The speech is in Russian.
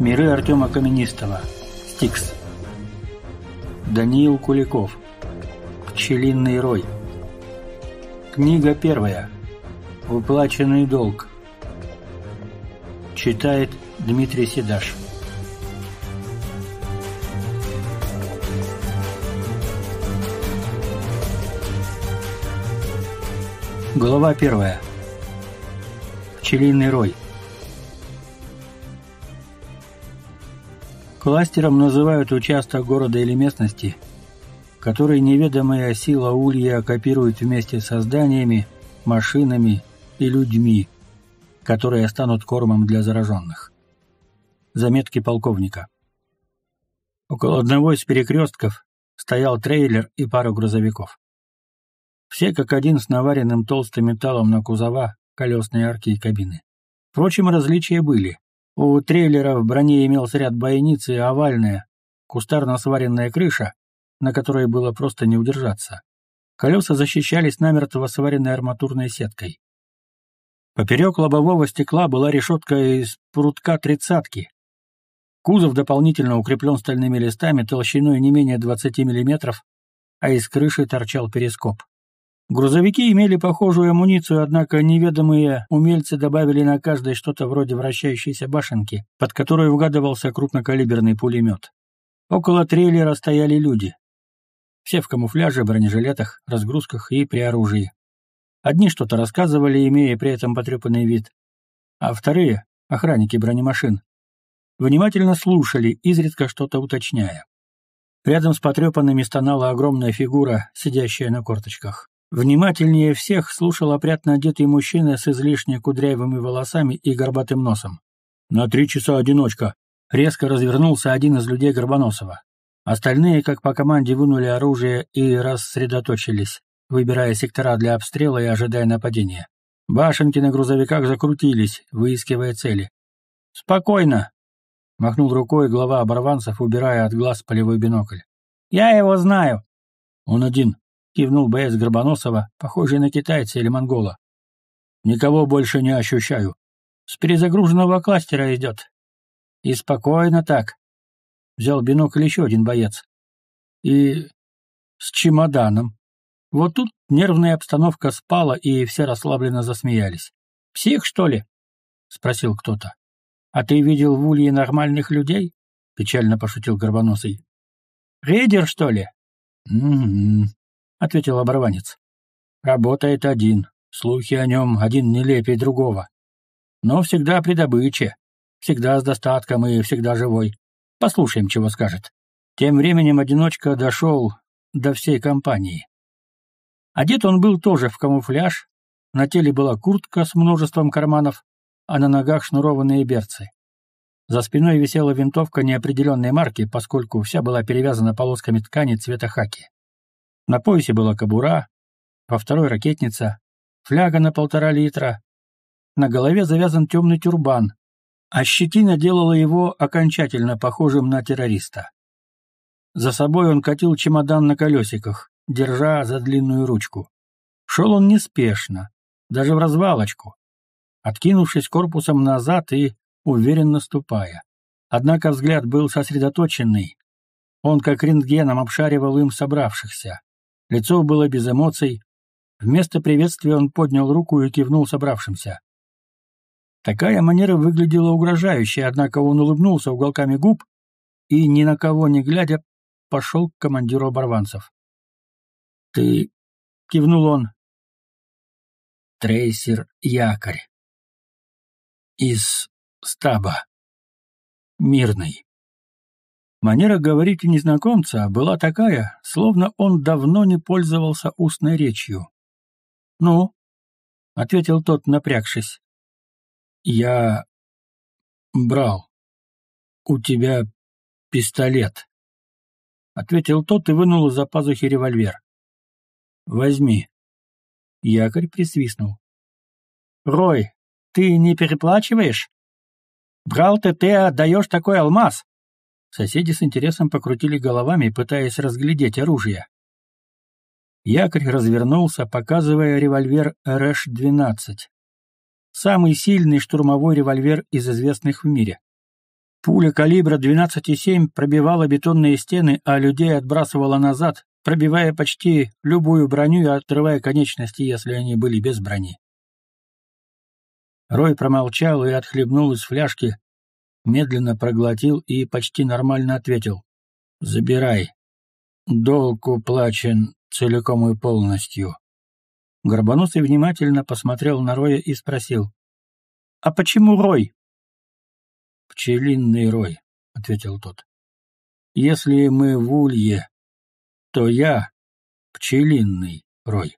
Миры Артема Каменистова. Стикс. Даниил Куликов. Пчелиный рой. Книга первая. Выплаченный долг. Читает Дмитрий Седаш. Глава первая. Пчелиный рой. Кластером называют участок города или местности, который неведомая сила Улья копирует вместе со зданиями, машинами и людьми, которые станут кормом для зараженных. Заметки полковника. Около одного из перекрестков стоял трейлер и пару грузовиков. Все как один с наваренным толстым металлом на кузова, колесные арки и кабины. Впрочем, различия были. У трейлера в броне имелся ряд бойниц и овальная, кустарно сваренная крыша, на которой было просто не удержаться. Колеса защищались намертво сваренной арматурной сеткой. Поперек лобового стекла была решетка из прутка тридцатки. Кузов дополнительно укреплен стальными листами толщиной не менее 20 мм, а из крыши торчал перископ. Грузовики имели похожую амуницию, однако неведомые умельцы добавили на каждой что-то вроде вращающейся башенки, под которой угадывался крупнокалиберный пулемет. Около трейлера стояли люди. Все в камуфляже, бронежилетах, разгрузках и при оружии. Одни что-то рассказывали, имея при этом потрепанный вид, а вторые, охранники бронемашин, внимательно слушали, изредка что-то уточняя. Рядом с потрепанными стонала огромная фигура, сидящая на корточках. Внимательнее всех слушал опрятно одетый мужчина с излишне кудрявыми волосами и горбатым носом. «На три часа одиночка!» — резко развернулся один из людей Горбоносова. Остальные, как по команде, вынули оружие и рассредоточились, выбирая сектора для обстрела и ожидая нападения. Башенки на грузовиках закрутились, выискивая цели. «Спокойно!» — махнул рукой глава оборванцев, убирая от глаз полевой бинокль. «Я его знаю!» «Он один. — кивнул боец Горбоносова, похожий на китайца или монгола. «Никого больше не ощущаю. С перезагруженного кластера идет». «И спокойно так», — взял бинокль еще один боец. «И с чемоданом». Вот тут нервная обстановка спала, и все расслабленно засмеялись. «Псих, что ли?» — спросил кто-то. «А ты видел в Улье нормальных людей?» — печально пошутил Горбоносый. «Рейдер, что ли?» «Угу», — ответил оборванец. «Работает один, слухи о нем один нелепее другого. Но всегда при добыче, всегда с достатком и всегда живой. Послушаем, чего скажет». Тем временем одиночка дошел до всей компании. Одет он был тоже в камуфляж, на теле была куртка с множеством карманов, а на ногах шнурованные берцы. За спиной висела винтовка неопределенной марки, поскольку вся была перевязана полосками ткани цвета хаки. На поясе была кобура, во второй ракетница, фляга на полтора литра. На голове завязан темный тюрбан, а щетина делала его окончательно похожим на террориста. За собой он катил чемодан на колесиках, держа за длинную ручку. Шел он неспешно, даже в развалочку, откинувшись корпусом назад и уверенно ступая. Однако взгляд был сосредоточенный. Он как рентгеном обшаривал им собравшихся. Лицо было без эмоций. Вместо приветствия он поднял руку и кивнул собравшимся. Такая манера выглядела угрожающе, однако он улыбнулся уголками губ и, ни на кого не глядя, пошел к командиру оборванцев. «Ты...» — кивнул он. «Трейсер Якорь. Из стаба. Мирный». Манера говорить у незнакомца была такая, словно он давно не пользовался устной речью. «Ну?» — ответил тот, напрягшись. «Я брал. У тебя пистолет», — ответил тот и вынул из-за пазухи револьвер. «Возьми». Якорь присвистнул. «Рой, ты не переплачиваешь? Брал ты, ты отдаешь такой алмаз!» Соседи с интересом покрутили головами, пытаясь разглядеть оружие. Якорь развернулся, показывая револьвер РШ-12. Самый сильный штурмовой револьвер из известных в мире. Пуля калибра 12,7 пробивала бетонные стены, а людей отбрасывала назад, пробивая почти любую броню и отрывая конечности, если они были без брони. Рой промолчал и отхлебнул из фляжки, медленно проглотил и почти нормально ответил. «Забирай. Долг уплачен целиком и полностью». Горбоносый внимательно посмотрел на Роя и спросил. «А почему Рой?» «Пчелиный Рой», — ответил тот. «Если мы в Улье, то я пчелиный Рой».